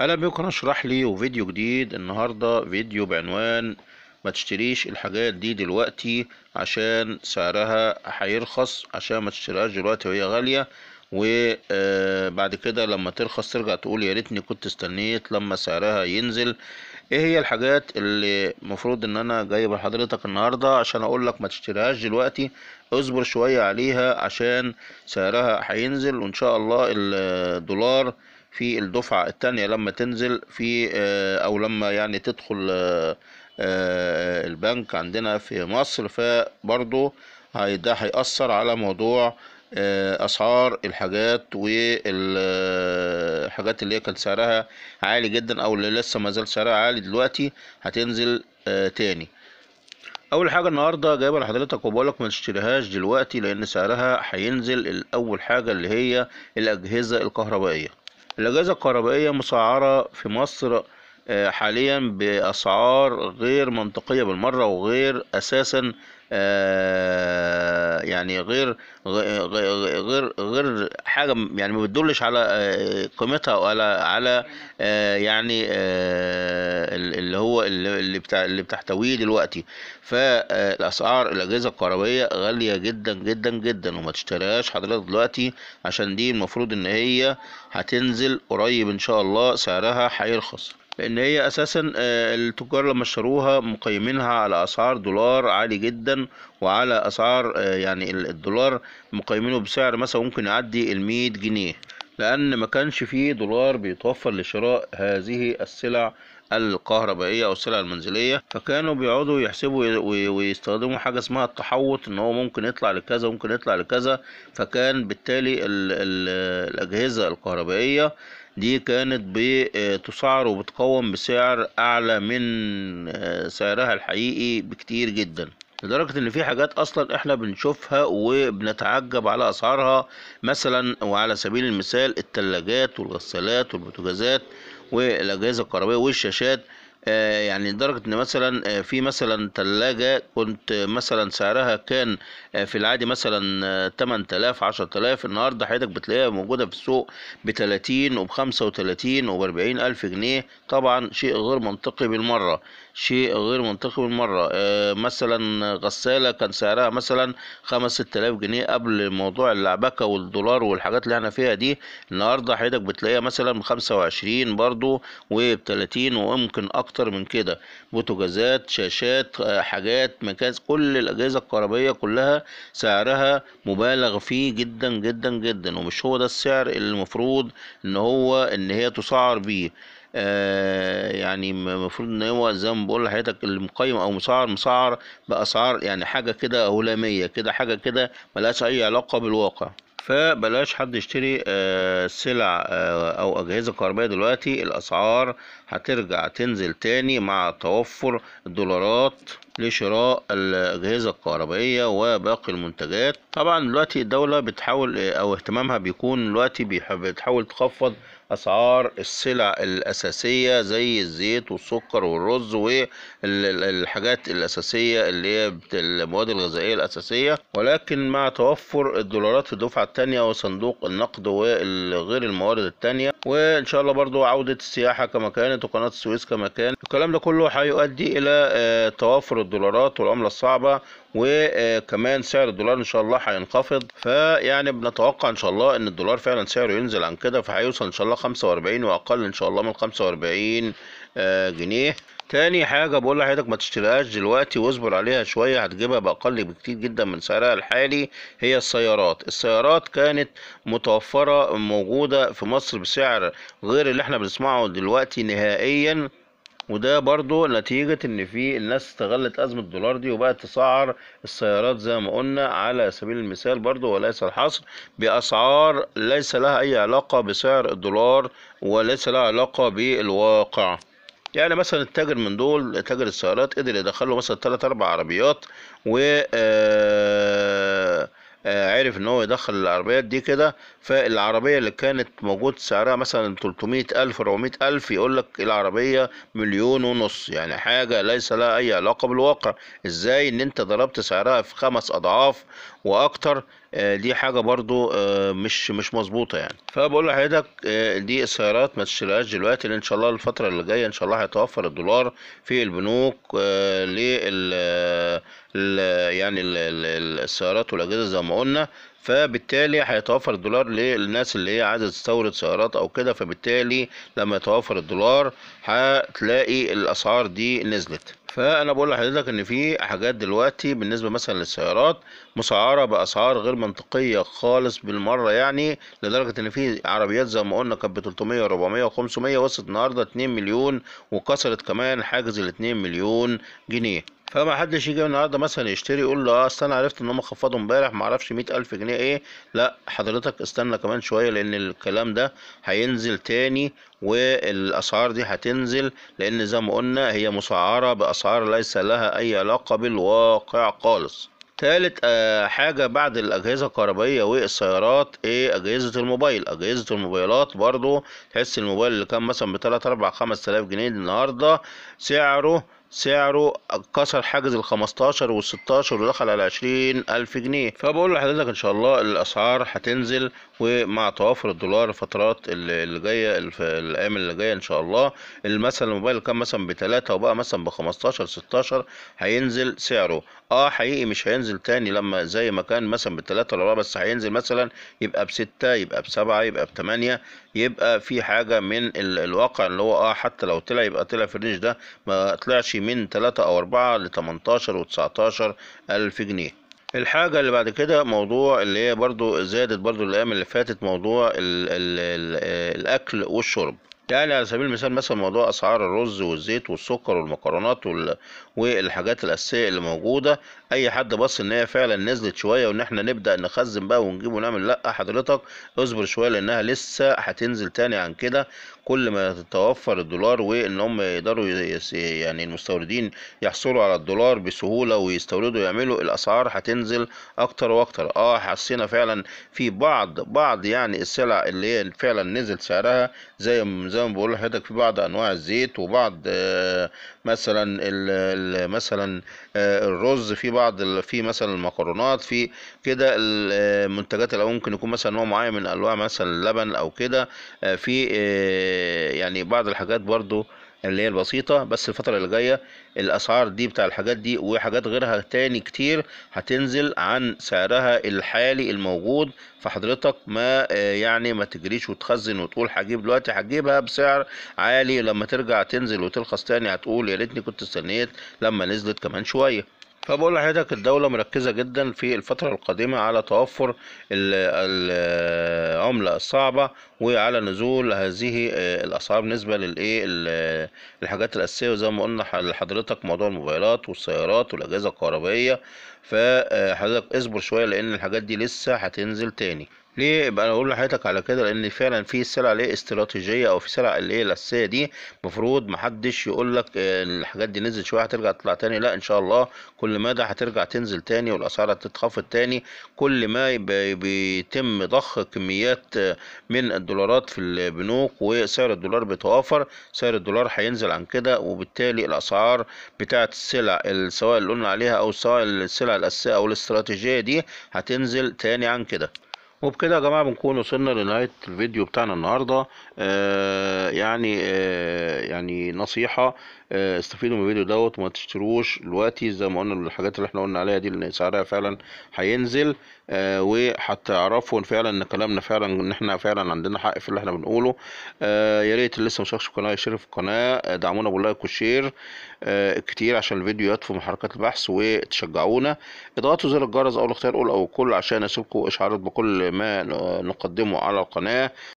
اهلا بيكم اشرح لي وفيديو جديد النهارده فيديو بعنوان ما تشتريش الحاجات دي دلوقتي عشان سعرها هيرخص عشان ما تشتريهاش دلوقتي وهي غاليه وبعد آه، كده لما ترخص ترجع تقول يا ريتني كنت استنيت لما سعرها ينزل ايه هي الحاجات اللي مفروض ان انا جايبها لحضرتك النهارده عشان اقول لك ما تشتريهاش دلوقتي اصبر شويه عليها عشان سعرها هينزل وان شاء الله الدولار في الدفعة الثانية لما تنزل في آه، أو لما يعني تدخل آه، آه، البنك عندنا في مصر فبرضو ده هيأثر على موضوع اسعار الحاجات والحاجات اللي هي كان سعرها عالي جدا او اللي لسه ما زال سعرها عالي دلوقتي هتنزل تاني اول حاجه النهارده جايبها لحضرتك وبقولك ما تشتريهاش دلوقتي لان سعرها هينزل اول حاجه اللي هي الاجهزه الكهربائيه الأجهزة الكهربائية مسعرة في مصر آه، حاليا بأسعار غير منطقية بالمرة وغير أساسا آه، يعني غير غير غير حاجة يعني ما بتدلش على آه، قيمتها ولا على يعني اللي هو اللي بتاع اللي بتحتويه دلوقتي فالأسعار الأجهزة الكهربائية غالية جدا جدا جدا وما تشتريهاش حضرتك دلوقتي عشان دي المفروض إن هي هتنزل قريب إن شاء الله سعرها هيرخص لان هي اساسا آه، التجار لما اشتروها مقيمينها على اسعار دولار عالي جدا وعلى اسعار آه، يعني الدولار مقيمينه بسعر مثلا ممكن يعدي المية جنيه لأن ما كانش فيه دولار بيتوفر لشراء هذه السلع الكهربائية أو السلع المنزلية فكانوا بيقعدوا يحسبوا ويستخدموا حاجة اسمها التحوط إن هو ممكن يطلع لكذا ممكن يطلع لكذا فكان بالتالي الـ الـ الأجهزة الكهربائية دي كانت بتسعر وبتقوم بسعر أعلى من آه، سعرها الحقيقي بكتير جدا لدرجة ان في حاجات اصلا احنا بنشوفها وبنتعجب على اسعارها مثلا وعلى سبيل المثال التلاجات والغسالات والبوتجازات والاجهزة الكهربائية والشاشات آه، يعني لدرجة ان مثلا آه، في مثلا تلاجة كنت مثلا سعرها كان آه، في العادي مثلا 8000 10000 النهاردة حضرتك بتلاقيها موجودة في السوق ب 30 وب 35 وب الف جنيه طبعا شيء غير منطقي بالمرة شيء غير منطقي بالمرة آه، مثلا غسالة كان سعرها مثلا خمس ست جنيه قبل موضوع اللعبكة والدولار والحاجات اللي احنا فيها دي النهاردة حضرتك بتلاقيها مثلا بخمسة وعشرين برضو وبتلاتين وممكن أكتر من كده بوتجازات شاشات آه، حاجات مكاس كل الأجهزة الكهربائية كلها سعرها مبالغ فيه جدا جدا جدا ومش هو ده السعر اللي المفروض إن هو إن هي تسعر بيه آه، يعني المفروض ان هو زي ما بقول لحضرتك المقيم او مسعر مسعر باسعار يعني حاجه كده هلاميه كده حاجه كده ملهاش اي علاقه بالواقع فبلاش حد يشتري آه، سلع آه، او اجهزه كهربائيه دلوقتي الاسعار هترجع تنزل تاني مع توفر الدولارات لشراء الأجهزة الكهربائية وباقي المنتجات طبعا دلوقتي الدولة بتحاول أو اهتمامها بيكون دلوقتي بتحاول تخفض أسعار السلع الأساسية زي الزيت والسكر والرز والحاجات الأساسية اللي هي المواد الغذائية الأساسية ولكن مع توفر الدولارات في الدفعة الثانية وصندوق النقد وغير الموارد الثانية وإن شاء الله برضو عودة السياحة كما كانت وقناة السويس كما كان الكلام ده كله هيؤدي إلى آه، توافر الدولارات والعمله الصعبه وكمان سعر الدولار ان شاء الله هينخفض فيعني بنتوقع ان شاء الله ان الدولار فعلا سعره ينزل عن كده فهيوصل ان شاء الله 45 واقل ان شاء الله من 45 آه، جنيه تاني حاجة بقول لحضرتك ما تشتريهاش دلوقتي واصبر عليها شوية هتجيبها بأقل بكتير جدا من سعرها الحالي هي السيارات السيارات كانت متوفرة موجودة في مصر بسعر غير اللي احنا بنسمعه دلوقتي نهائيا وده برضو نتيجة ان في الناس استغلت ازمة الدولار دي وبقت تسعر السيارات زي ما قلنا على سبيل المثال برضو وليس الحصر باسعار ليس لها اي علاقة بسعر الدولار وليس لها علاقة بالواقع يعني مثلا التاجر من دول تاجر السيارات قدر يدخله مثلا 3 اربع عربيات و آه آه، عرف ان هو يدخل العربيات دي كده فالعربيه اللي كانت موجود سعرها مثلا 300 الف 400 الف يقول لك العربيه مليون ونص يعني حاجه ليس لها اي علاقه بالواقع ازاي ان انت ضربت سعرها في خمس اضعاف واكتر آه، دي حاجه برضو آه، مش مش مظبوطه يعني فبقول لحضرتك آه، دي السيارات ما تشتريهاش دلوقتي لان ان شاء الله الفتره اللي جايه ان شاء الله هيتوفر الدولار في البنوك لل يعني السيارات والاجهزه زي ما قلنا فبالتالي هيتوفر الدولار للناس اللي هي عايزه تستورد سيارات او كده فبالتالي لما يتوفر الدولار هتلاقي الاسعار دي نزلت فانا بقول لحضرتك ان في حاجات دلوقتي بالنسبه مثلا للسيارات مسعره باسعار غير منطقيه خالص بالمره يعني لدرجه ان في عربيات زي ما قلنا كانت ب 300 و400 و500 وصلت النهارده 2 مليون وكسرت كمان حاجز ال 2 مليون جنيه فما حدش يجي النهارده مثلا يشتري يقول له اه استنى عرفت ان هم خفضوا امبارح ما اعرفش 100000 جنيه ايه لا حضرتك استنى كمان شويه لان الكلام ده هينزل تاني والاسعار دي هتنزل لان زي ما قلنا هي مسعره باسعار ليس لها اي علاقه بالواقع خالص تالت آه، حاجة بعد الأجهزة الكهربائية والسيارات إيه أجهزة الموبايل أجهزة الموبايلات برضو تحس الموبايل اللي كان مثلا بتلات أربع خمس تلاف جنيه النهاردة سعره سعره كسر حاجز ال 15 وال 16 ودخل على 20000 جنيه فبقول لحضرتك ان شاء الله الاسعار هتنزل ومع توافر الدولار الفترات اللي جايه الايام اللي جايه ان شاء الله مثلا الموبايل كان مثلا 3 وبقى مثلا ب 15 16 هينزل سعره اه حقيقي مش هينزل تاني لما زي ما كان مثلا 3 ولا اربعة بس هينزل مثلا يبقى بستة يبقى بسبعة يبقى 8 يبقى في حاجه من الواقع اللي هو اه حتى لو طلع يبقى طلع في الرينج ده ما طلعش من 3 أو 4 ل 18 و 19 ألف جنيه الحاجة اللي بعد كده موضوع اللي هي برضو زادت برضو الأيام اللي فاتت موضوع الـ الـ الـ الأكل والشرب يعني على سبيل المثال مثلا موضوع اسعار الرز والزيت والسكر والمكرونات وال... والحاجات الاساسيه اللي موجوده اي حد بص ان هي فعلا نزلت شويه وان احنا نبدا نخزن بقى ونجيب ونعمل لا حضرتك اصبر شويه لانها لسه هتنزل تاني عن كده كل ما تتوفر الدولار وان هم يقدروا يس... يعني المستوردين يحصلوا على الدولار بسهوله ويستوردوا يعملوا الاسعار هتنزل اكتر واكتر اه حسينا فعلا في بعض بعض يعني السلع اللي هي فعلا نزل سعرها زي زي ما بقول لحضرتك في بعض انواع الزيت وبعض آه، مثلا مثلا آه، الرز في بعض في مثلا المكرونات في كده المنتجات آه، اللي ممكن يكون مثلا نوع معين من انواع مثلا اللبن او كده في يعني بعض الحاجات برضو اللي هي البسيطة بس الفترة اللي جاية الأسعار دي بتاع الحاجات دي وحاجات غيرها تاني كتير هتنزل عن سعرها الحالي الموجود فحضرتك ما آه، يعني ما تجريش وتخزن وتقول هجيب دلوقتي هتجيبها بسعر عالي لما ترجع تنزل وتلخص تاني هتقول يا ريتني كنت استنيت لما نزلت كمان شوية فبقول لحضرتك الدولة مركزة جدا في الفترة القادمة على توفر العملة الصعبة وعلى نزول هذه آه، الأسعار بالنسبة للإيه الحاجات الأساسية وزي ما قلنا لحضرتك موضوع الموبايلات والسيارات والأجهزة الكهربائية فحضرتك آه، اصبر شوية لأن الحاجات دي لسه هتنزل تاني ليه يبقى انا اقول لحضرتك على كده لان فعلا في سلع ليه استراتيجيه او في سلع اللي هي الاساسيه دي المفروض محدش يقول لك الحاجات دي نزلت شويه هترجع تطلع تاني لا ان شاء الله كل مدى هترجع تنزل تاني والاسعار هتتخفض تاني كل ما بيتم ضخ كميات من الدولارات في البنوك وسعر الدولار بيتوافر سعر الدولار هينزل عن كده وبالتالي الاسعار بتاعه السلع سواء اللي قلنا عليها او سواء السلع الاساسيه او الاستراتيجيه دي هتنزل تاني عن كده وبكده يا جماعه بنكون وصلنا لنهايه الفيديو بتاعنا النهارده آه يعني آه يعني نصيحه آه، استفيدوا من الفيديو دوت وما تشتروش دلوقتي زي ما قلنا الحاجات اللي احنا قلنا عليها دي اللي سعرها فعلا هينزل آه، وهتعرفوا فعلا ان كلامنا فعلا ان احنا فعلا عندنا حق في اللي احنا بنقوله آه، يا ريت اللي لسه مشتركش في القناه يشترك في القناه دعمونا باللايك والشير كتير عشان الفيديو يطفو من حركات البحث وتشجعونا اضغطوا زر الجرس او الاختيار قول او كل عشان اسيبكم اشعارات بكل ما نقدمه على القناه